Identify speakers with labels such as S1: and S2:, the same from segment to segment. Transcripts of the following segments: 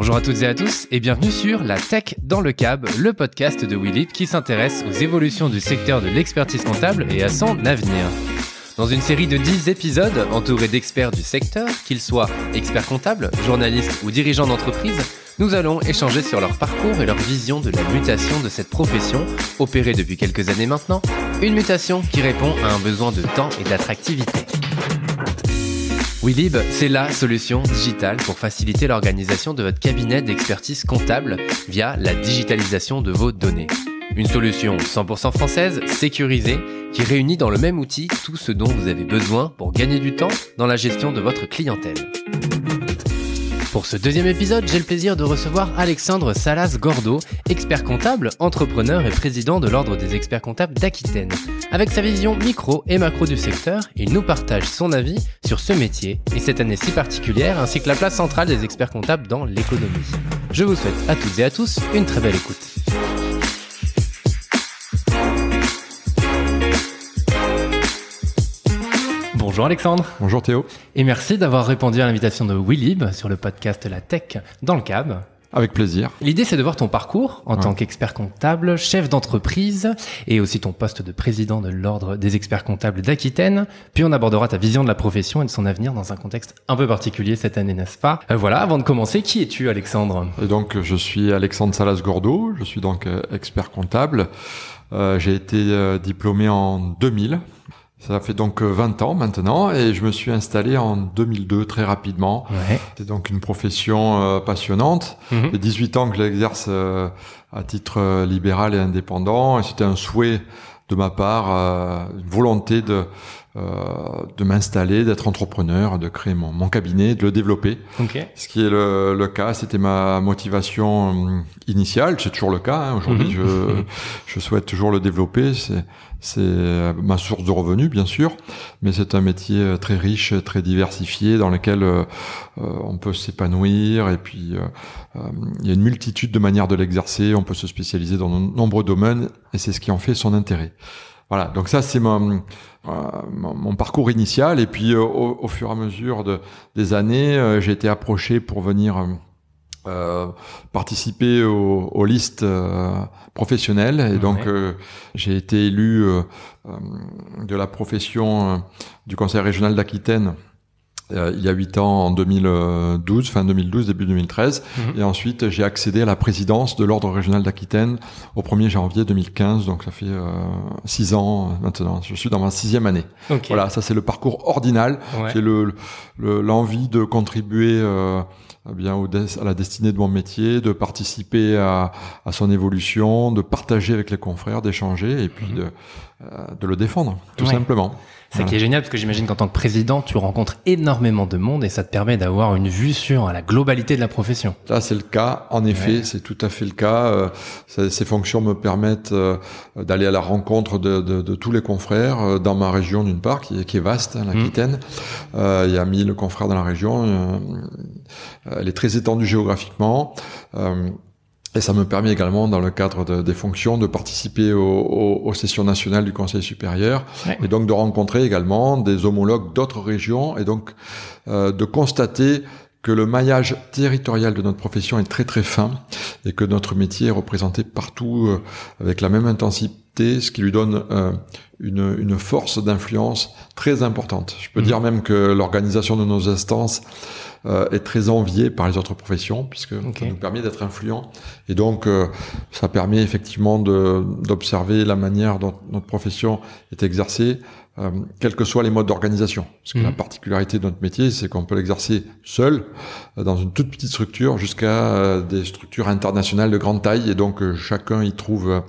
S1: Bonjour à toutes et à tous et bienvenue sur La Tech dans le Cab, le podcast de Willip qui s'intéresse aux évolutions du secteur de l'expertise comptable et à son avenir. Dans une série de 10 épisodes entourés d'experts du secteur, qu'ils soient experts comptables, journalistes ou dirigeants d'entreprise, nous allons échanger sur leur parcours et leur vision de la mutation de cette profession, opérée depuis quelques années maintenant, une mutation qui répond à un besoin de temps et d'attractivité. WeLib, c'est la solution digitale pour faciliter l'organisation de votre cabinet d'expertise comptable via la digitalisation de vos données. Une solution 100% française, sécurisée, qui réunit dans le même outil tout ce dont vous avez besoin pour gagner du temps dans la gestion de votre clientèle. Pour ce deuxième épisode, j'ai le plaisir de recevoir Alexandre Salas Gordo, expert comptable, entrepreneur et président de l'Ordre des experts comptables d'Aquitaine. Avec sa vision micro et macro du secteur, il nous partage son avis sur ce métier et cette année si particulière, ainsi que la place centrale des experts comptables dans l'économie. Je vous souhaite à toutes et à tous une très belle écoute. Bonjour Alexandre. Bonjour Théo. Et merci d'avoir répondu à l'invitation de Willib sur le podcast La Tech dans le Cab. Avec plaisir. L'idée, c'est de voir ton parcours en tant qu'expert comptable, chef d'entreprise et aussi ton poste de président de l'Ordre des experts comptables d'Aquitaine. Puis on abordera ta vision de la profession et de son avenir dans un contexte un peu particulier cette année, n'est-ce pas euh, Voilà, avant de commencer, qui es-tu,
S2: Alexandre et Donc, je suis Alexandre Salas-Gordeau, je suis donc euh, expert comptable. Euh, j'ai été diplômé en 2000. Ça fait donc 20 euh, ans maintenant et je me suis installé en 2002 très rapidement. Ouais. C'est donc une profession euh, passionnante. Mmh. 18 ans que j'exerce euh, à titre libéral et indépendant et c'était un souhait de ma part, une volonté de, de m'installer, d'être entrepreneur, de créer mon, cabinet, de le développer. Ce qui est le, cas, c'était ma motivation hum, initiale, c'est toujours le cas. Hein. Aujourd'hui, mhm. je, je souhaite toujours le développer. C'est c'est euh, ma source de revenus, bien sûr, mais c'est un métier euh, très riche, très diversifié, dans lequel euh, on peut s'épanouir. Et puis, il y a une multitude de manières de l'exercer. On peut se spécialiser dans de nombreux domaines, et c'est ce qui en fait son intérêt. Voilà, donc ça c'est mon, mon, parcours initial. Et puis au, fur et à mesure de, des années, j'ai été approché pour venir euh, participer aux, listes euh, professionnelles et donc euh, j'ai été élu de la profession du Conseil régional d'Aquitaine euh, il y a huit ans, en 2012, fin 2012, début 2013. Mhm. Et ensuite, j'ai accédé à la présidence de l'Ordre régional d'Aquitaine au 1er janvier 2015. Donc, ça fait 6 euh, ans maintenant. Je suis dans ma sixième année. Voilà, ça c'est le parcours ordinal. C'est l'envie de contribuer euh, bien à la destinée de mon métier, de participer à, son évolution, de partager avec les confrères,
S1: d'échanger et puis mhm. de, le défendre, tout simplement. Ça qui est génial parce que j'imagine qu'en tant que président, tu rencontres énormément de monde et ça te permet d'avoir une vue sur la globalité de la profession. Ça
S2: c'est le cas. En effet, c'est tout à fait le cas. Euh, ces fonctions me permettent euh, d'aller à la rencontre de, tous les confrères euh, dans ma région d'une part, qui, est vaste, hein, l'Aquitaine. Mm. Il y a mille confrères dans la région. elle est très étendue géographiquement. Et ça me permet également, dans le cadre des fonctions, de participer aux sessions nationales du Conseil supérieur et donc de rencontrer également des homologues d'autres régions et donc euh, de constater que le maillage territorial de notre profession est très très fin et que notre métier est représenté partout euh, avec la même intensité, ce qui lui donne euh, une, force d'influence très importante. Je peux mmh. dire même que l'organisation de nos instances euh, est très envié par les autres professions puisque ça nous permet d'être influents. Et donc, euh, ça permet effectivement d'observer la manière dont notre profession est exercée, euh, quels que soient les modes d'organisation. Parce que la mhm. particularité de notre métier, c'est qu'on peut l'exercer seul, dans une toute petite structure, jusqu'à des structures internationales de grande taille. Et donc, chacun y trouve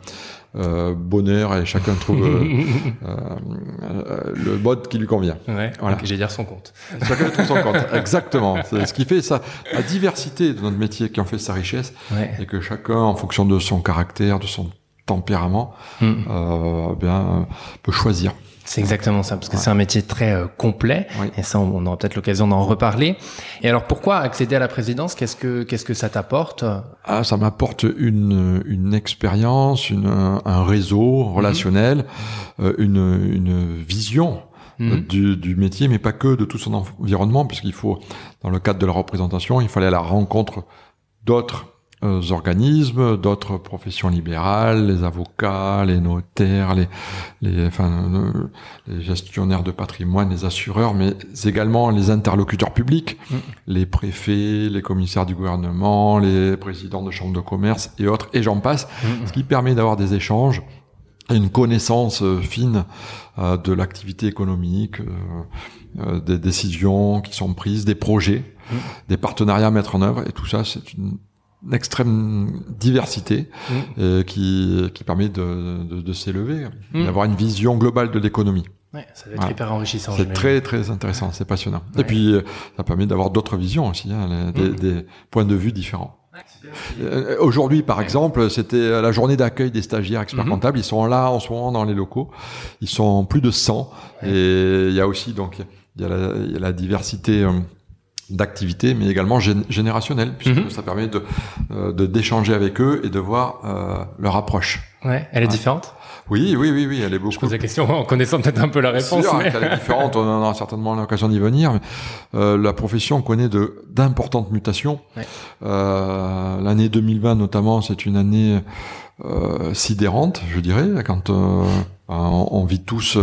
S2: euh, bonheur et chacun trouve euh, euh, le mode qui lui convient. voilà voilà. J'allais dire son compte. Chacun trouve son compte, exactement. C'est ce qui fait ça, la diversité de notre métier qui en fait sa richesse, et que chacun, en fonction de son caractère, de son tempérament, hmm.
S1: eh bien, peut choisir. C'est exactement ça, parce que c'est un métier très euh, complet, et ça, on, aura peut-être l'occasion d'en reparler. Et alors, pourquoi accéder à la présidence Qu'est-ce que qu'est-ce que ça t'apporte
S2: Ah, ça m'apporte une une expérience, un réseau relationnel, mhm. euh, une une vision euh, mhm. Du, du, métier, mais pas que de tout son environnement, puisqu'il faut, dans le cadre de la représentation, il fallait à la rencontre d'autres euh, organismes, d'autres professions libérales, les avocats, les notaires, les, les, enfin, euh, les gestionnaires de patrimoine, les assureurs, mais également les interlocuteurs publics, mm. les préfets, les commissaires du gouvernement, les présidents de chambres de commerce et autres, et j'en passe, mm. ce qui permet d'avoir des échanges et une connaissance euh, fine de l'activité économique, des décisions qui sont prises, des projets, mm. des partenariats à mettre en œuvre, et tout ça, c'est une extrême diversité mm. euh, qui, qui permet de, de, de s'élever, mm. d'avoir une vision globale de l'économie. Ouais, ça va être hyper enrichissant. C'est très très intéressant, c'est passionnant. Et puis euh, ça permet d'avoir d'autres visions aussi, hein, des, mm. des points de vue différents. Euh, aujourd'hui, par exemple, c'était la journée d'accueil des stagiaires mm-hmm. experts comptables. Ils sont là en ce moment dans les locaux. Ils sont plus de 100. Et il y a aussi donc il y la, y a la diversité d'activité, mais également générationnelle, puisque mhm. ça permet euh, de d'échanger avec eux et de voir euh, leur approche.
S1: Ouais, elle est hein? différente.
S2: Oui, oui, oui, oui, elle est beaucoup. Je pose la question en connaissant
S1: peut-être un peu la réponse. Sûr, hein, mais... est différente.
S2: On aura certainement l'occasion d'y venir. Mais, euh, la profession connaît de d'importantes mutations. Ouais. Euh, L'année 2020 notamment, c'est une année euh, sidérante, je dirais, quand euh, on, vit tous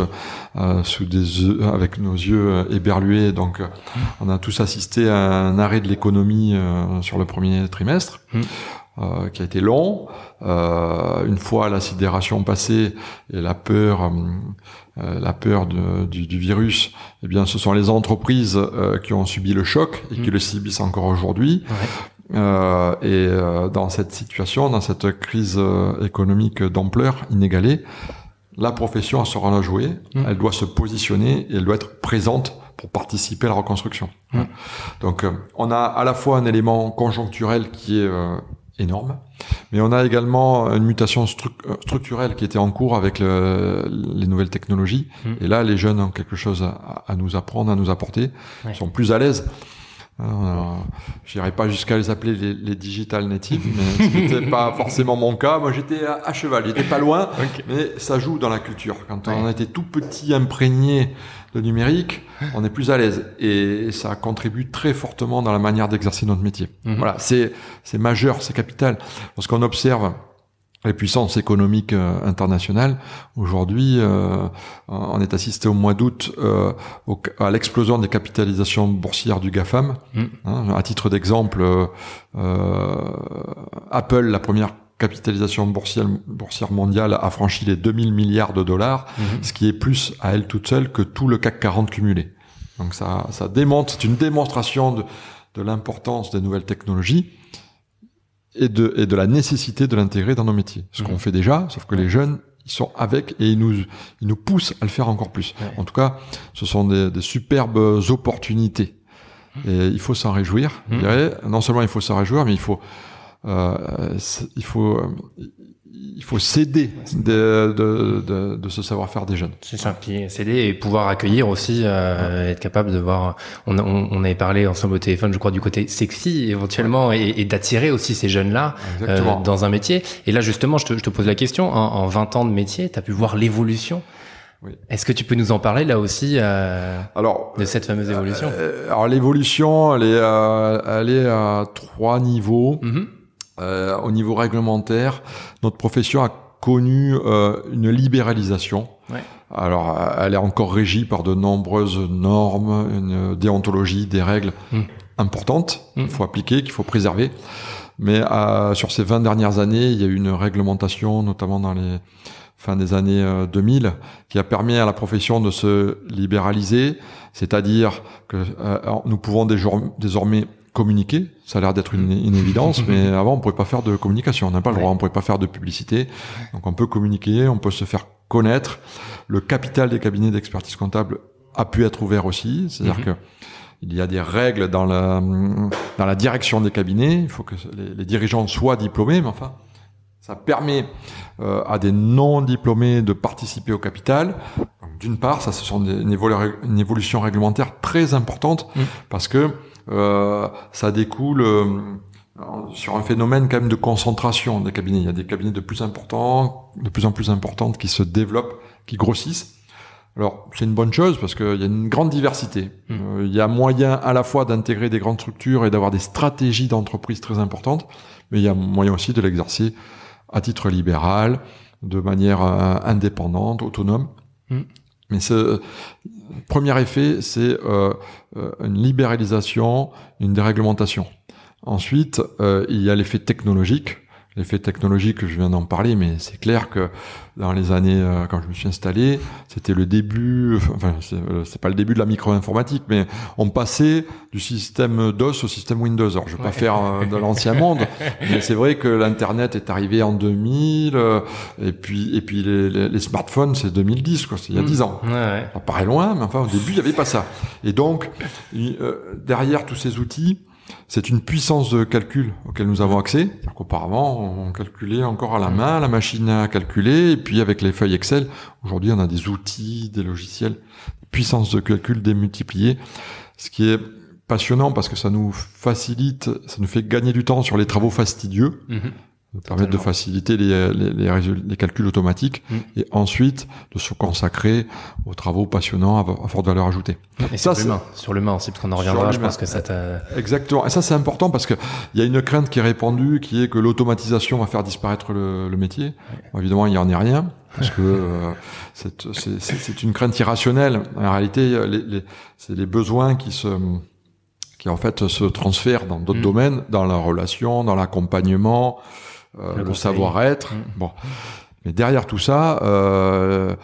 S2: euh, sous des avec nos yeux éberlués. Donc, on a tous assisté à un arrêt de l'économie sur le premier trimestre. Mmh. qui a été long. une fois la sidération passée et la peur, la peur du, virus, eh bien, ce sont les entreprises qui ont subi le choc et qui mmh. le subissent encore aujourd'hui. Euh, et euh, dans cette situation, dans cette crise euh, économique d'ampleur inégalée, la profession sera à jouer. Mmh. Elle doit se positionner et elle doit être présente pour participer à la reconstruction. Mmh. Hein. Donc, on a à la fois un élément conjoncturel qui est énorme, mais on a également une mutation structurelle qui était en cours avec les nouvelles technologies. Mmh. Et là, les jeunes ont quelque chose à, nous apprendre, à nous apporter. Ils sont plus à l'aise ah, j'irai pas jusqu'à les appeler les, digital natives, mais ce n'était pas forcément mon cas. Moi, j'étais à, cheval, j'étais pas loin, mais ça joue dans la culture. Quand on était tout petit, imprégné de numérique, on est plus à l'aise et ça contribue très fortement dans la manière d'exercer notre métier. Mhm. Voilà, c'est majeur, c'est capital. parce qu'on observe les puissances économiques euh, internationales aujourd'hui on euh, est assisté au mois d'août euh, à l'explosion des capitalisations boursières du GAFAM mm. hein, à titre d'exemple Apple la première capitalisation boursière, boursière mondiale a franchi les 2000 milliards de dollars mm-hmm. ce qui est plus à elle toute seule que tout le CAC 40 cumulé donc ça ça démontre c'est une démonstration de de l'importance des nouvelles technologies et de, et de la nécessité de l'intégrer dans nos métiers. Ce qu'on fait déjà, sauf que les jeunes, ils sont avec et ils nous, nous poussent à le faire encore plus. En tout cas, ce sont des, superbes opportunités. Mmh. Et il faut s'en réjouir. Mmh. Non seulement il faut s'en réjouir, mais il faut, euh, il faut, euh, il faut céder de,
S1: de, de, de, ce savoir-faire des jeunes. C'est ça, céder et pouvoir accueillir aussi, euh, être capable de voir. On, on, on, avait parlé ensemble au téléphone, je crois, du côté sexy éventuellement et, d'attirer aussi ces jeunes-là euh, dans un métier. Et là, justement, je te, je te pose la question, en, en 20 ans de métier, tu as pu voir l'évolution oui. Est-ce que tu peux nous en parler là aussi euh, alors, de cette fameuse évolution euh, Alors l'évolution, elle est, elle est à trois niveaux.
S2: Mm-hmm. Euh, au niveau réglementaire, notre profession a connu euh, une libéralisation. Alors, euh, elle est encore régie par de nombreuses normes, une déontologie, des règles hmm. importantes qu'il hmm. faut appliquer, qu'il faut préserver. Mais sur ces 20 dernières années, il y a eu une réglementation, notamment dans les fins des années 2000, qui a permis à la profession de se libéraliser, c'est-à-dire que nous pouvons désormais communiquer. Ça a l'air d'être une, évidence, mais avant, on pouvait pas faire de communication. On n'a pas le droit, on pouvait pas faire de publicité. Donc, on peut communiquer, on peut se faire connaître. Le capital des cabinets d'expertise comptable a pu être ouvert aussi. C'est-à-dire mhm. que il y a des règles dans la, dans la direction des cabinets. Il faut que les, dirigeants soient diplômés, mais enfin, ça permet euh, à des non-diplômés de participer au capital. D'une part, ça, ce sont des, une, réglementaires évolution réglementaire très importante mhm. parce que euh, ça découle euh, sur un phénomène quand même de concentration des cabinets. Il y a des cabinets de plus importants, de plus en plus importants qui se développent, qui grossissent. Alors c'est une bonne chose parce qu'il y a une grande diversité. Mmh. Euh, il y a moyen à la fois d'intégrer des grandes structures et d'avoir des stratégies d'entreprise très importantes, mais il y a moyen aussi de l'exercer à titre libéral, de manière indépendante, autonome. Mmh. Mais ce, premier effet, c'est euh, euh, une libéralisation, une déréglementation. Ensuite, euh, il y a l'effet technologique l'effet technologique, que je viens d'en parler, mais c'est clair que dans les années, euh, quand je me suis installé, c'était le début, enfin, euh, c'est pas le début de la micro-informatique, mais on passait du système DOS au système Windows. Alors, je vais pas faire euh, de l'ancien monde, mais c'est vrai que l'Internet est arrivé en 2000, et puis, et puis les, smartphones, c'est 2010, quoi, c'est il y a 10 mm. ans. Ça paraît loin, mais enfin, au début, il n'y avait pas ça. Et donc, derrière tous ces outils, c'est une puissance de calcul auquel nous avons accès. Auparavant, on calculait encore à la main, la machine à calculer, et puis avec les feuilles Excel, aujourd'hui, on a des outils, des logiciels, puissance de calcul démultipliée, ce qui est passionnant parce que ça nous facilite, ça nous fait gagner du temps sur les travaux fastidieux. Mhm permettre de faciliter les, les, les, calculs automatiques mm. et ensuite de se consacrer aux travaux passionnants à, forte valeur ajoutée. Et ça, sur le sur l'humain, c'est parce qu'on en reviendra, je pense que ça Exactement, et ça c'est important parce que il y a une crainte qui est répandue qui est que l'automatisation va faire disparaître le, le métier. Évidemment, il n'y en est rien, parce que euh, c'est une crainte irrationnelle. En réalité, les, c'est les besoins qui se qui en fait se transfèrent dans d'autres mm. domaines, dans la relation, dans l'accompagnement, euh, le, savoir-être. Mm. Bon. Mais derrière tout ça, euh,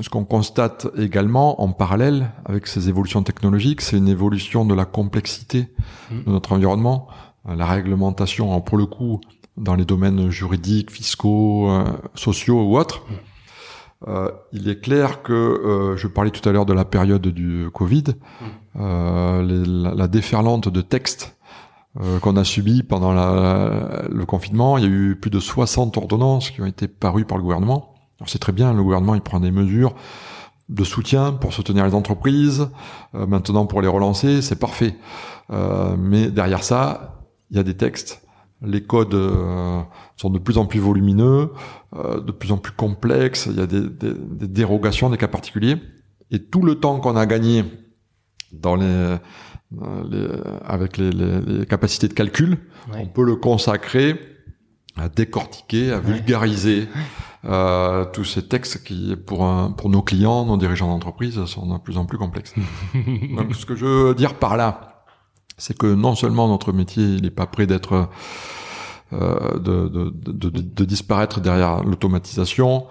S2: ce qu'on constate également en parallèle avec ces évolutions technologiques, c'est une évolution de la complexité mm. de notre environnement. Euh, la réglementation, hein, pour le coup, dans les domaines juridiques, fiscaux, euh, sociaux ou autres. Mm. il est clair que je parlais tout à l'heure de la période du Covid, la, déferlante de textes euh, qu'on a subi pendant la, le confinement. Il y a eu plus de 60 ordonnances qui ont été parues par le gouvernement. Alors c'est très bien, le gouvernement il prend des mesures de soutien pour soutenir les entreprises, euh, maintenant pour les relancer, c'est parfait. Euh, mais derrière ça, il y a des textes. Les codes euh, sont de plus en plus volumineux, de plus en plus complexes, il y a des, des, des dérogations, des cas particuliers. Et tout le temps qu'on a gagné dans les, euh, les, euh, avec les, les, capacités de calcul, on peut le consacrer à décortiquer, à vulgariser euh, tous ces textes qui, pour, un, pour nos clients, nos dirigeants d'entreprise, sont de plus en plus complexes. Donc ce que je veux dire par là, c'est que non seulement notre métier, n'est pas prêt d'être... Euh, de, de, de, de, disparaître derrière l'automatisation,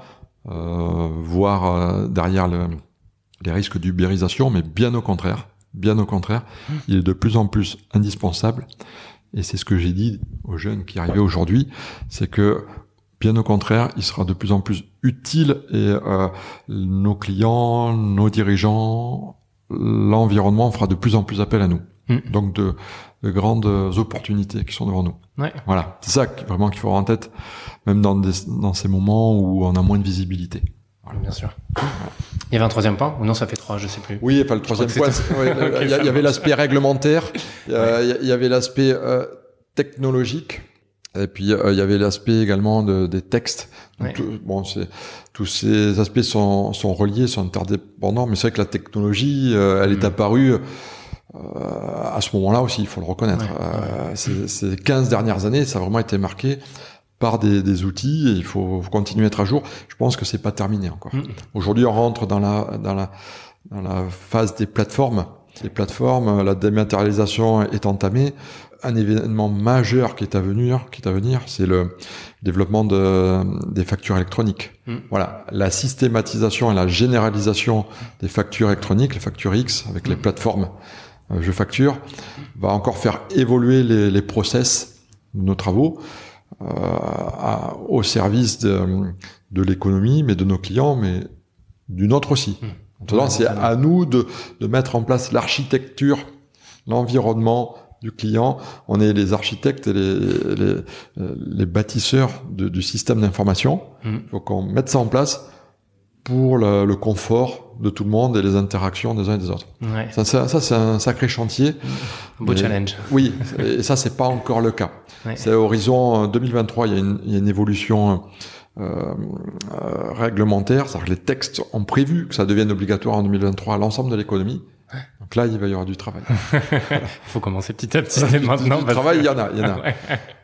S2: euh, voire euh, derrière le, les risques d'ubérisation, mais bien au contraire. Bien au contraire, il est de plus en plus indispensable. Et c'est ce que j'ai dit aux jeunes qui arrivaient aujourd'hui, c'est que bien au contraire, il sera de plus en plus utile et euh, nos clients, nos dirigeants, l'environnement fera de plus en plus appel à nous. Mm. Donc de, grandes opportunités qui sont devant nous. Voilà, c'est ça vraiment qu'il faut avoir en tête, même dans, dans ces moments où on a moins de visibilité.
S1: Bien sûr. Il y avait un troisième point ou non ça fait trois je sais plus. Oui pas le troisième point. il y, avait l'aspect
S2: réglementaire, il y avait l'aspect technologique et puis euh, il y avait l'aspect également des textes. Donc, bon c'est tous ces aspects sont, sont reliés sont interdépendants mais c'est vrai que la technologie euh, elle est mm. apparue. Euh, à ce moment-là aussi, il faut le reconnaître. Ces, ces 15 dernières années, ça a vraiment été marqué par des, des, outils et il faut, continuer à être à jour. Je pense que c'est pas terminé encore. Mm. Aujourd'hui, on rentre dans la, dans la, dans la phase des plateformes. Les plateformes, la dématérialisation est entamée. Un événement majeur qui est à venir, qui est à venir, c'est le développement de, des factures électroniques. Mm. Voilà, la systématisation et la généralisation des factures électroniques, les factures X avec les mm. plateformes euh, je facture, va encore faire évoluer les, les process de nos travaux. Euh, au service de, l'économie, mais de nos clients, mais d'une autre aussi. Mmh. c'est à nous de, mettre en place l'architecture, l'environnement, du client, on est les architectes et les, euh, bâtisseurs du système d'information. Il mmh. faut qu'on mette ça en place pour le, confort de tout le monde et les interactions des uns et des autres. Ouais. Ça, ça, c'est un sacré chantier. Un beau challenge. Oui, et ça, c'est pas encore le cas. Ouais. C'est horizon 2023, euh, il y a une, il y a une évolution euh, euh réglementaire, cest les textes ont prévu que ça devienne obligatoire en 2023 à l'ensemble de l'économie. Donc là, il va y avoir
S1: du travail. Il faut commencer petit à petit maintenant. Du, travail, il y en a. Y en a.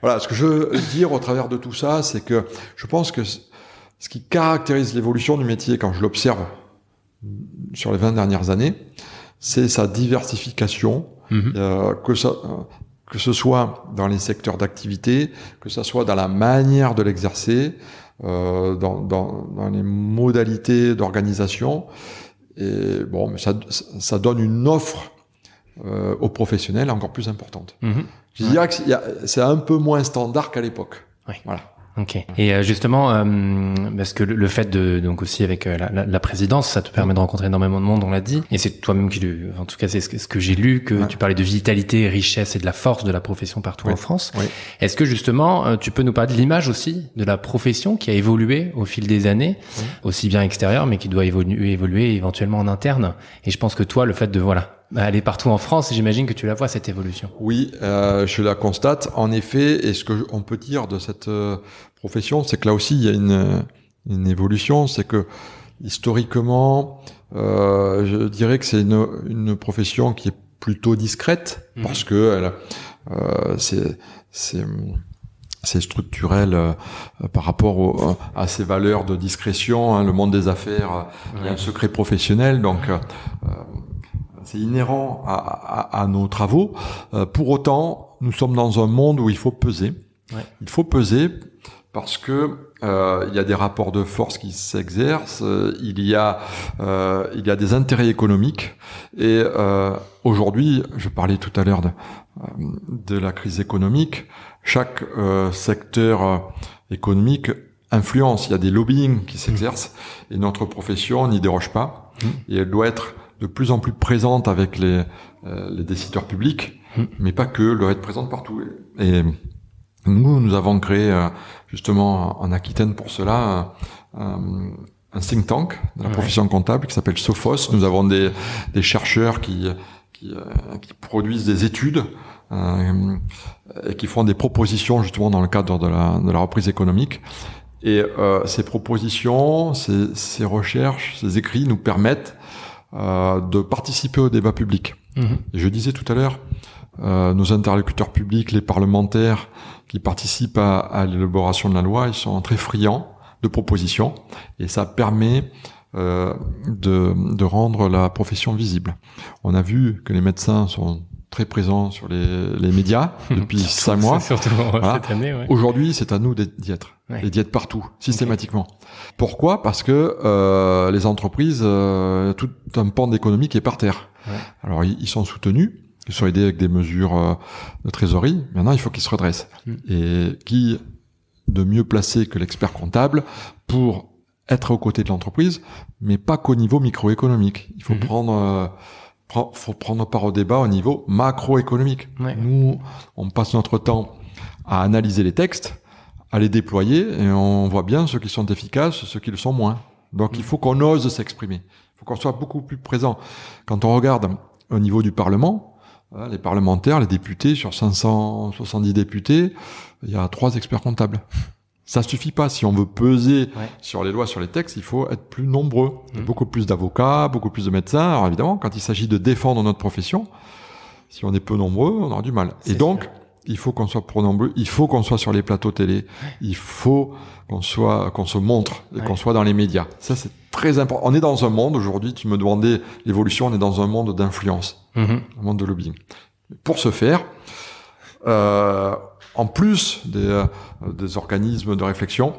S2: Voilà, ce que je veux dire au travers de tout ça, c'est que je pense que ce qui caractérise l'évolution du métier quand je l'observe sur les 20 dernières années, c'est sa diversification, mhm. euh, que, ce soit dans les secteurs d'activité, que ce soit dans la manière de l'exercer, euh, dans, les modalités d'organisation. Et bon, ça, donne une offre euh, aux professionnels encore plus importante. Mhm. Je dirais que c'est un peu moins standard qu'à l'époque. Voilà.
S1: Ok. Et euh, justement, euh, parce que le fait de donc aussi avec euh, la, la, présidence, ça te mm. permet de rencontrer énormément de monde, on l'a dit. Et c'est toi-même qui en tout cas, c'est ce, que, j'ai lu que tu parlais de vitalité, richesse et de la force de la profession partout en France. Est-ce que justement, tu peux nous parler de l'image aussi de la profession qui a évolué au fil des années, aussi bien extérieure, mais qui doit évoluer, évoluer éventuellement en interne. Et je pense que toi, le fait de voilà elle est partout en France et j'imagine que tu la vois cette évolution.
S2: Oui, euh, je la constate. En effet, et ce que on peut dire de cette euh, profession, c'est que là aussi il y a une, une évolution, c'est que historiquement, euh, je dirais que c'est une, profession qui est plutôt discrète mhm. parce que euh, c'est structurel par rapport au, à ces valeurs de discrétion. Hein, le monde des affaires, il y a un secret professionnel, donc c'est inhérent à, nos travaux. Euh, pour autant, nous sommes dans un monde où il faut peser. Il faut peser parce que euh, il y a des rapports de force qui s'exercent, euh, il y a il y a des intérêts économiques et aujourd'hui, je parlais tout à l'heure de, la crise économique, chaque secteur économique influence, il y a des lobbying qui s'exercent et notre profession n'y déroge pas mmh. et elle doit être de plus en plus présente avec les, euh, les décideurs publics, hmm. mais pas que, Leur être présente partout. Et, nous, nous avons créé euh, justement en Aquitaine pour cela euh, un, un think tank de la profession comptable qui s'appelle Sophos. Nous avons des, des chercheurs qui, qui, qui produisent des études et qui font des propositions justement dans le cadre de la, de la reprise économique. Et ces propositions, ces, ces, recherches, ces écrits nous permettent euh, de participer au débat public. Mhm. je disais tout à l'heure, euh, nos interlocuteurs publics, les parlementaires qui participent à, l'élaboration de la loi, ils sont très friands de propositions et ça permet euh, de, de rendre la profession visible. On a vu que les médecins sont très présent sur les, médias depuis cinq mois. cette année. Aujourd'hui, c'est à nous d'y être, et d'y être partout, systématiquement. Pourquoi Parce que euh, les entreprises, euh, tout un pan d'économie qui est par terre. Alors, ils, sont soutenus, ils sont aidés avec des mesures euh, de trésorerie. Maintenant, il faut qu'ils se redressent. Mm. Et qui de mieux placé que l'expert comptable pour être aux côtés de l'entreprise, mais pas qu'au niveau microéconomique. Il faut mm. prendre euh, faut prendre part au débat au niveau macroéconomique. Nous, on passe notre temps à analyser les textes, à les déployer, et on voit bien ceux qui sont efficaces, ceux qui le sont moins. Donc il faut qu'on ose s'exprimer. Il faut qu'on soit beaucoup plus présent. Quand on regarde au niveau du Parlement, hein, les parlementaires, les députés, sur 570 députés, il y a trois experts comptables. Ça suffit pas. Si on veut peser sur les lois, sur les textes, il faut être plus nombreux. Mhm. Beaucoup plus d'avocats, beaucoup plus de médecins. Alors évidemment, quand il s'agit de défendre notre profession, si on est peu nombreux, on aura du mal. Et donc, il faut qu'on soit pour nombreux, il faut qu'on soit sur les plateaux télé, il faut qu'on soit, qu'on se montre et qu'on soit dans les médias. Ça, c'est très important. On est dans un monde aujourd'hui, tu me demandais l'évolution, on est dans un monde d'influence, mhm. un monde de lobbying. Pour ce faire, euh, en plus euh, des, organismes de réflexion,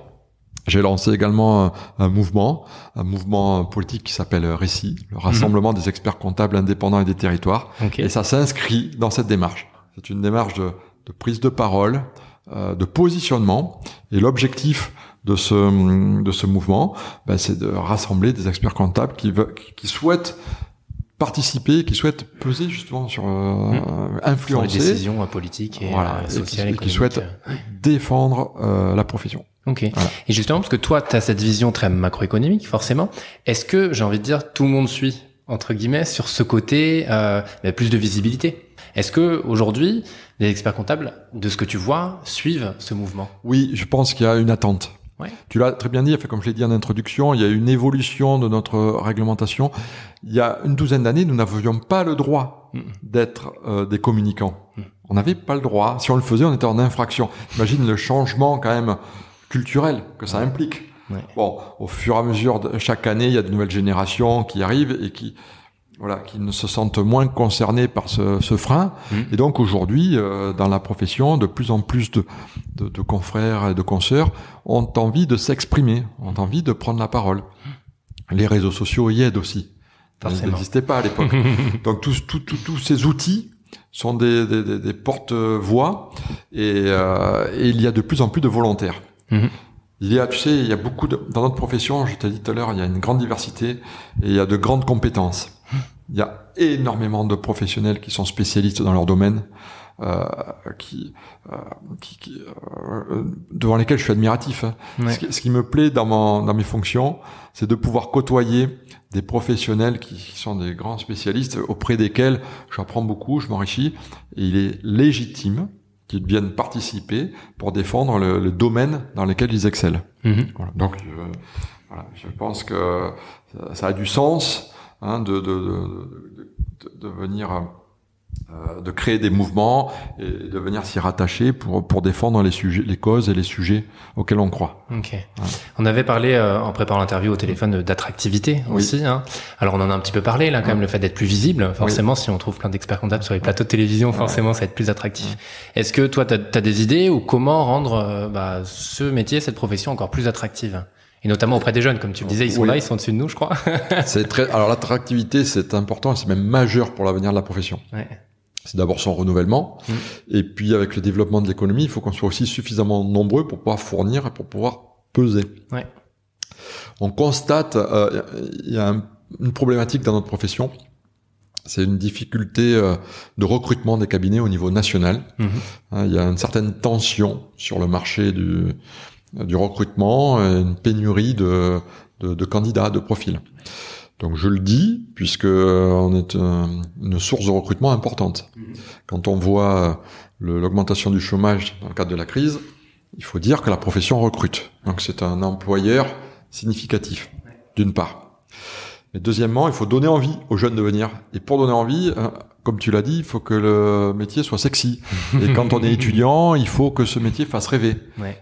S2: j'ai lancé également un, mouvement, un mouvement politique qui s'appelle Récit, le mhm. Rassemblement des experts comptables indépendants et des territoires. Et ça s'inscrit dans cette démarche. C'est une démarche de, prise de parole, euh, de positionnement. Et l'objectif de ce, de ce mouvement, ben, c'est de rassembler des experts comptables qui, veulent, qui souhaitent participer, qui souhaitent peser justement sur euh, mmh. influencer les décisions politiques et sociales euh, et qui, souhaite souhaitent défendre euh, la profession.
S1: Ok. Et justement, parce que toi, tu as cette vision très macroéconomique, forcément. Est-ce que j'ai envie de dire tout le monde suit entre guillemets sur ce côté euh, plus de visibilité Est-ce que aujourd'hui, les experts comptables, de ce que tu vois, suivent ce
S2: mouvement Oui, je pense qu'il y a une attente. Tu l'as très bien dit, comme je l'ai dit en introduction, il y a une évolution de notre réglementation. Il y a une douzaine d'années, nous n'avions pas le droit mm. d'être euh, des communicants. Mm. On n'avait pas le droit. Si on le faisait, on était en infraction. Imagine le changement quand même culturel que ça implique. Bon, au fur et à mesure, de, chaque année, il y a de nouvelles générations qui arrivent et qui voilà, qu'ils ne se sentent moins concernés par ce, frein. Mmh. Et donc aujourd'hui, euh, dans la profession, de plus en plus de, confrères et de consoeurs ont envie de s'exprimer, ont envie de prendre la parole. Mmh. Les réseaux sociaux y aident aussi. Ça n'existait pas à l'époque. donc tous, tous, tous, ces outils sont des, des, porte-voix euh, et, il y a de plus en plus de volontaires. Mmh. Il y a, tu sais, il y a beaucoup dans notre profession, je t'ai dit tout à l'heure, il y a une grande diversité et il y a de grandes compétences. Il y a énormément de professionnels qui sont spécialistes dans leur domaine, euh, qui, euh, qui, euh, euh, devant lesquels je suis admiratif. Hein. Ce, qui, me plaît dans, mon, dans mes fonctions, c'est de pouvoir côtoyer des professionnels qui, sont des grands spécialistes auprès desquels j'apprends beaucoup, je m'enrichis. Et il est légitime qu'ils viennent participer pour défendre le, le domaine dans lequel ils excellent. Mm-hmm. Donc, je, euh, voilà, je pense que ça a du sens Hein, de, de, de, venir euh, de créer des mouvements et de venir s'y rattacher pour, pour défendre les sujets, les causes et les sujets auxquels on croit. Ok. Hein.
S1: On avait parlé euh, en préparant l'interview au téléphone d'attractivité aussi. Hein. Alors on en a un petit peu parlé là quand même hein. le fait d'être plus visible. Forcément, si on trouve plein d'experts comptables sur les plateaux de télévision, forcément ça va être plus attractif. Est-ce que toi tu as, des idées ou comment rendre euh, bah, ce métier, cette profession encore plus attractive et notamment auprès des jeunes, comme tu le disais, ils sont là, ils sont
S2: dessus de nous, je crois. c'est très, alors l'attractivité, c'est important, c'est même majeur pour l'avenir de la profession. C'est d'abord son renouvellement, mm. et puis avec le développement de l'économie, il faut qu'on soit aussi suffisamment nombreux pour pouvoir fournir et pour pouvoir peser. On constate, euh, il y a une problématique dans notre profession, c'est une difficulté euh, de recrutement des cabinets au niveau national. Mm-hmm. Hein, il y a une certaine tension sur le marché du, du recrutement, une pénurie de, candidats, de profils. Donc je le dis, puisque euh, on est euh, une source de recrutement importante. Mm-hmm. Quand on voit euh, l'augmentation du chômage dans le cadre de la crise, il faut dire que la profession recrute. Donc c'est un employeur significatif, d'une part. Mais deuxièmement, il faut donner envie aux jeunes de venir. Et pour donner envie, comme tu l'as dit, il faut que le métier soit sexy. Et quand on est étudiant, il faut que ce métier fasse rêver.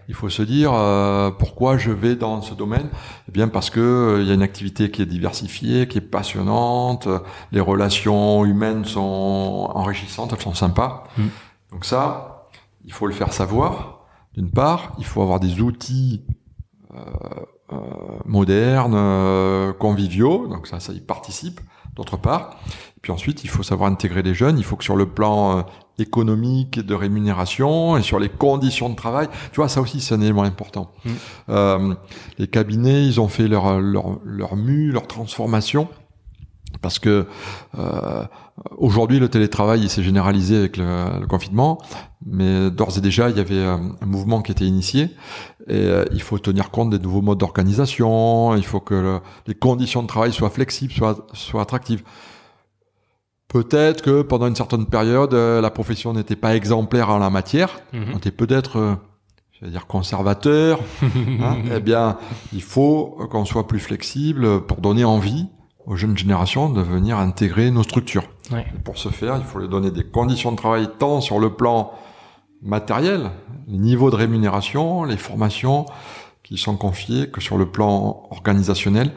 S2: Il faut se dire euh, pourquoi je vais dans ce domaine. Eh bien parce que euh, il y a une activité qui est diversifiée, qui est passionnante. Les relations humaines sont enrichissantes, elles sont sympas. Mm. Donc ça, il faut le faire savoir. D'une part, il faut avoir des outils. Euh, modernes, conviviaux, donc ça, ça y participe, d'autre part. Puis ensuite, il faut savoir intégrer les jeunes. Il faut que sur le plan euh, économique de rémunération et sur les conditions de travail. Tu vois, ça aussi, c'est un élément important. Mm. Euh, les cabinets, ils ont fait leur, leur, leur mue, leur transformation. Parce que euh, aujourd'hui, le télétravail il s'est généralisé avec le, confinement, mais d'ores et déjà, il y avait un, mouvement qui était initié. Et il faut tenir compte des nouveaux modes d'organisation. Il faut que les conditions de travail soient flexibles, soient, soient attractives. Peut-être que pendant une certaine période, euh, la profession n'était pas exemplaire en la matière. Mhm. On était peut-être c'est-à-dire euh, conservateur, hein. eh bien, il faut qu'on soit plus flexible pour donner envie aux jeunes générations de venir intégrer nos structures. pour ce faire, il faut leur donner des conditions de travail tant sur le plan matériel, les niveaux de rémunération, les formations qui sont confiées, que sur le plan organisationnel,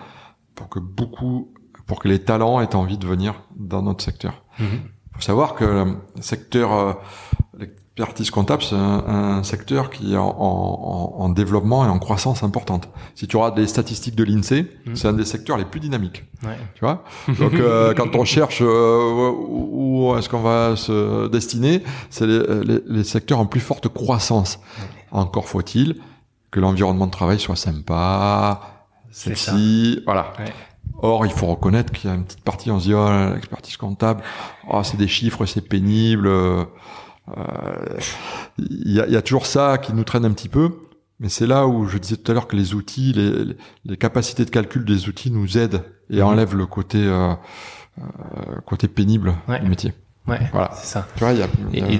S2: pour que beaucoup pour que les talents aient envie de venir dans notre secteur. Il mhm. faut savoir que le secteur euh, l'expertise comptable, c'est un, secteur qui est en, développement et en croissance importante. Si tu regardes les statistiques de l'INSEE, mhm. c'est un des secteurs les plus dynamiques. Tu vois Donc euh, quand on cherche euh, où, est-ce qu'on va se destiner, c'est les, secteurs en plus forte croissance. Encore faut-il que l'environnement de travail soit sympa, sexy, voilà. Or, il faut reconnaître qu'il y a une petite partie, en se dit, oh, l'expertise comptable, oh, c'est des chiffres, c'est pénible. Euh, il y, a toujours ça qui nous traîne un petit peu. Mais c'est là où je disais tout à l'heure que les outils, les, capacités de calcul des outils
S1: nous aident et mmh. enlèvent le côté, euh, euh, côté pénible du métier. Ouais, voilà. c'est ça. Tu vois,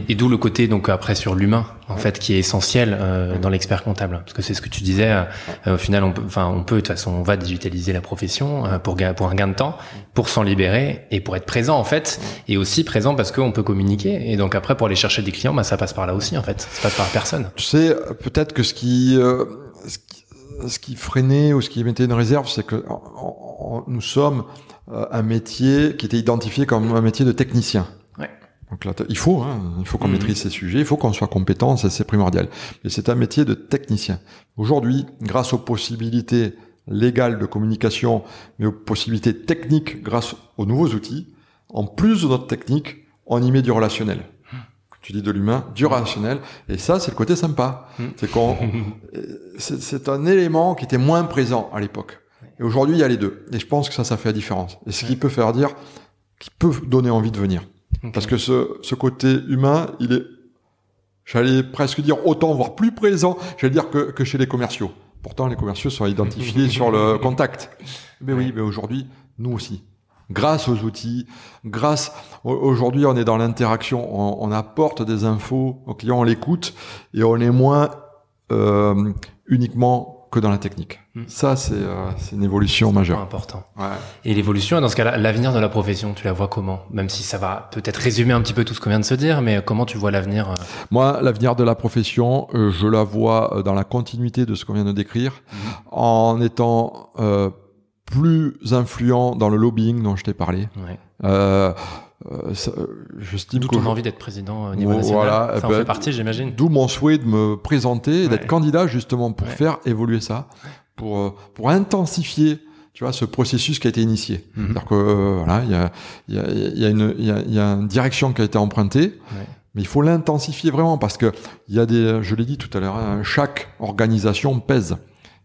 S1: Et, d'où le côté donc après sur l'humain en fait qui est essentiel euh, dans l'expert comptable parce que c'est ce que tu disais. Euh, au final, on peut, enfin on peut de toute façon on va digitaliser la profession euh, pour pour un gain de temps, pour s'en libérer et pour être présent en fait et aussi présent parce qu'on peut communiquer et donc après pour aller chercher des clients, bah ça passe par là aussi en fait, ça passe par personne. Tu sais
S2: peut-être que ce qui, ce qui freinait ou ce qui mettait une réserve, c'est que nous sommes un métier qui était identifié comme un métier de technicien. Donc là, il faut, hein, il faut qu'on mmh. maîtrise ces sujets, il faut qu'on soit compétent, c'est primordial. Et c'est un métier de technicien. Aujourd'hui, grâce aux possibilités légales de communication, mais aux possibilités techniques grâce aux nouveaux outils, en plus de notre technique, on y met du relationnel. Tu dis de l'humain, du relationnel, et ça, c'est le côté sympa. Mmh. C'est c'est un élément qui était moins présent à l'époque. Et aujourd'hui, il y a les deux. Et je pense que ça, ça fait la différence. Et ce qui peut faire dire, qui peut donner envie de venir. Parce que ce, ce côté humain, il est, j'allais presque dire autant, voire plus présent, j'allais dire que, que chez les commerciaux. Pourtant, les commerciaux sont identifiés sur le contact. Mais oui, mais aujourd'hui, nous aussi. Grâce aux outils, grâce aujourd'hui, on est dans l'interaction, on, apporte des infos aux clients, on l'écoute et on est moins euh,
S1: uniquement que dans la technique. Hmm. Ça, euh, c'est
S2: une évolution majeure. Important.
S1: Et l'évolution, dans ce cas-là, l'avenir de la profession, tu la vois comment Même si ça va peut-être résumer un petit peu tout ce qu'on vient de se dire, mais comment tu vois l'avenir euh
S2: Moi, l'avenir de la profession, euh, je la vois dans la continuité de ce qu'on vient de décrire, hmm. en étant plus influent dans le lobbying dont je t'ai parlé. Ouais. Euh, D'où ton envie d'être président au niveau national. Voilà, euh, ça en fait ben, partie, j'imagine. D'où mon souhait de me présenter d'être candidat justement pour faire évoluer ça, pour euh, pour intensifier. Tu vois ce processus qui a été initié. Mhm. cest que voilà, il y a, une direction qui a été empruntée, mais il faut l'intensifier vraiment parce que il y a des, je l'ai dit tout à l'heure, hein, chaque organisation pèse.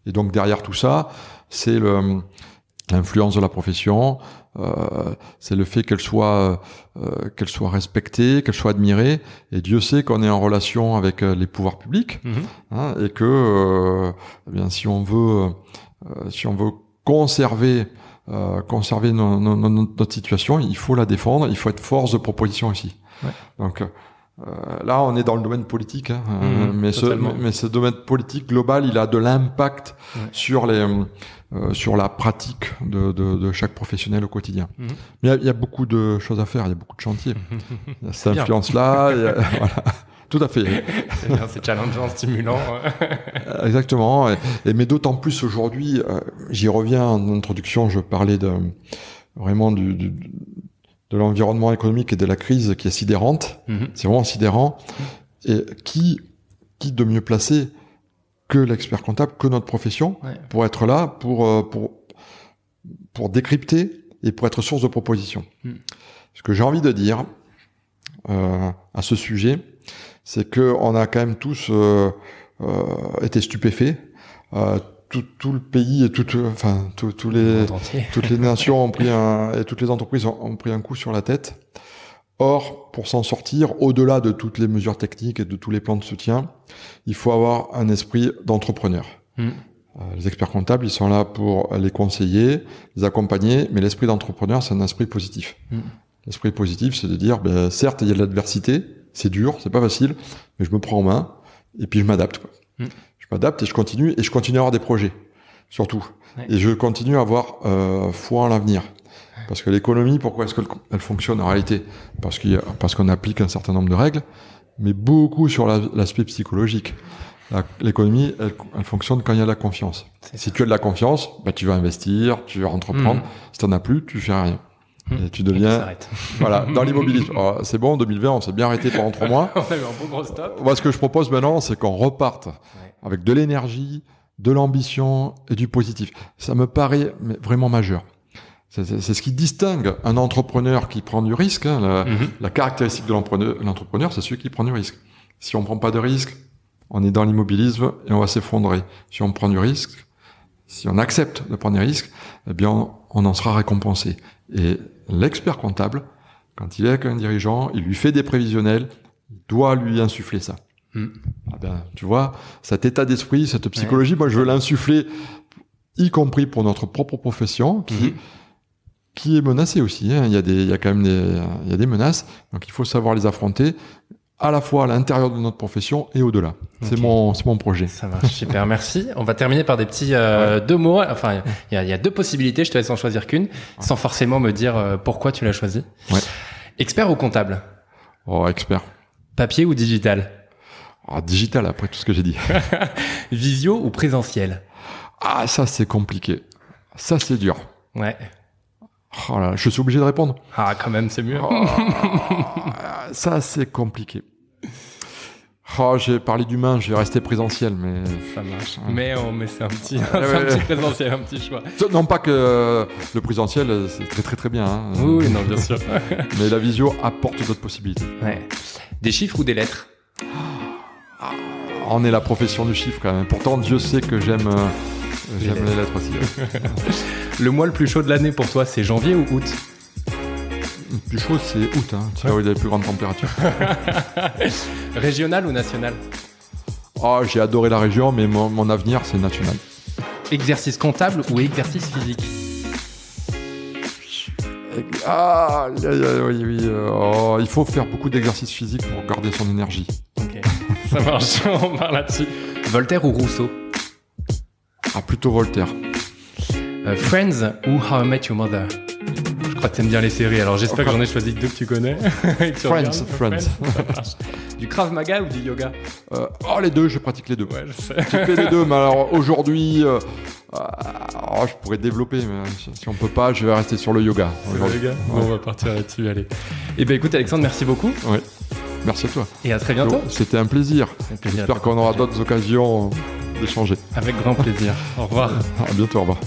S2: Et donc derrière tout ça, c'est l'influence de la profession, euh, c'est le fait qu'elle soit euh, qu'elle soit respectée, qu'elle soit admirée. Et Dieu sait qu'on est en relation avec euh, les pouvoirs publics mhm. hein, et que euh, eh bien si on veut euh, si on veut conserver conserver notre situation, il faut la défendre, il faut être force de proposition ici. Ouais. Donc euh, là, on est dans le domaine politique, hein, euh, mhm, mais, ce, domaine politique global, il a de l'impact euh, sur la pratique de, chaque professionnel au quotidien. Mhm. Mais il y, a beaucoup de choses à faire, il y a beaucoup de chantiers. Il y cette influence-là, voilà. Tout à fait. C'est
S1: challengeant, stimulant. Hein.
S2: Exactement. Et, mais d'autant plus aujourd'hui, j'y reviens en introduction, je parlais de vraiment du de l'environnement économique et de la crise qui est sidérante. Mhm. C'est vraiment sidérant. Et qui, qui de mieux placé que l'expert comptable, que notre profession, pour être là, pour, euh, pour, pour décrypter et pour être source de propositions. Mhm. Ce que j'ai envie de dire euh, à ce sujet, c'est que on a quand même tous euh, euh été stupéfaits tout, le pays et toutes, euh, enfin, tout, les, toutes les nations ont pris un, et toutes les entreprises ont, pris un coup sur la tête. Or, pour s'en sortir, au-delà de toutes les mesures techniques et de tous les plans de soutien, il faut avoir un esprit d'entrepreneur. Hmm. Euh, les experts comptables, ils sont là pour les conseiller, les accompagner, mais l'esprit d'entrepreneur, c'est un esprit positif. Hmm. L'esprit positif, c'est de dire, ben, certes, il y a de l'adversité, c'est dur, c'est pas facile, mais je me prends en main et puis je m'adapte. quoi. Hmm m'adapte et je continue et je continue à avoir des projets surtout. Et je continue à avoir euh, foi en l'avenir. Parce que l'économie, pourquoi est-ce qu'elle fonctionne en réalité Parce qu'on parce qu'on applique un certain nombre de règles, mais beaucoup sur l'aspect psychologique. L'économie, elle, elle, fonctionne quand il y a de la confiance. Si tu as de la confiance, bah, tu vas investir, tu vas entreprendre. Hmm. Si t'en as plus, tu fais rien. Hmm. Et tu deviens. voilà, dans l'immobilier, ah, C'est bon, 2020, on s'est bien arrêté pendant trois mois. on a eu
S1: un gros stop. Moi,
S2: ce que je propose maintenant, c'est qu'on reparte avec de l'énergie, de l'ambition et du positif. Ça me paraît vraiment majeur. C'est ce qui distingue un entrepreneur qui prend du risque. Hein, mhm. la, caractéristique de l'entrepreneur, c'est celui qui prend du risque. Si on prend pas de risque, on est dans l'immobilisme et on va s'effondrer. Si on prend du risque, si on accepte de prendre des risques, eh bien, on, on en sera récompensé. Et l'expert comptable, quand il est avec un dirigeant, il lui fait des prévisionnels, il doit lui insuffler ça. Mm. Ah ben, tu vois, cet état d'esprit, cette psychologie, moi je veux l'insuffler, y compris pour notre propre profession, qui, mm-hmm. qui est menacée aussi. Hein. Il, y a des, il quand même des, il y a des menaces, donc il faut savoir les affronter à la fois à l'intérieur de notre profession et au-delà. C'est mon, mon projet.
S1: Ça va super, merci. On va terminer par des petits euh, deux mots. Enfin, il y a, deux possibilités. Je te laisse en choisir qu'une, sans forcément me dire euh, pourquoi tu l'as choisi. Expert ou comptable Oh, expert. Papier ou digital ah, digital après tout ce que j'ai dit.
S2: Visio ou présentiel Ah, ça c'est compliqué. Ça c'est dur. Ouais. Oh là, je suis obligé de répondre. Ah, quand même, c'est mieux. Ah, ça c'est compliqué. Oh, j'ai parlé d'humain, je vais rester présentiel, mais. Ça marche. Mais, mais c'est un, petit, un petit présentiel, un petit choix. Non, pas que euh, le présentiel, euh, c'est très très très bien. Hein. Oui, non, bien sûr. mais la visio apporte d'autres possibilités.
S1: Ouais. Des chiffres ou des lettres
S2: on est la profession du chiffre quand même. Pourtant, Dieu sait que j'aime. Euh, j'aime les lettres aussi. le mois le plus chaud de l'année pour toi, c'est janvier ou août Le plus chaud, c'est août. Hein. C'est là où il y a les plus grandes températures.
S1: Régional ou national
S2: Oh, j'ai adoré la région, mais mon, avenir, c'est national.
S1: Exercice comptable ou exercice physique
S2: ah, euh, oh, il faut faire beaucoup d'exercices physiques pour garder son énergie.
S1: Ça marche, on
S2: part là-dessus. Voltaire
S1: ou Rousseau Ah, plutôt Voltaire. Euh, Friends ou How I Met Your Mother Je crois que aimes bien les séries, alors j'espère que j'en ai choisi deux que tu connais. Friends, Friends. du Krav Maga ou du yoga euh, Oh, les deux, je pratique les deux. Ouais, je
S2: fais les deux, mais alors aujourd'hui. Euh, oh, je pourrais développer, mais si on peut pas, je vais rester sur le yoga. On va partir là-dessus, allez. Eh bien écoute Alexandre, merci beaucoup. Merci à toi. Et à très bientôt. C'était un plaisir. J'espère qu'on aura d'autres occasions d'échanger. Avec grand plaisir. au revoir. À bientôt, au revoir.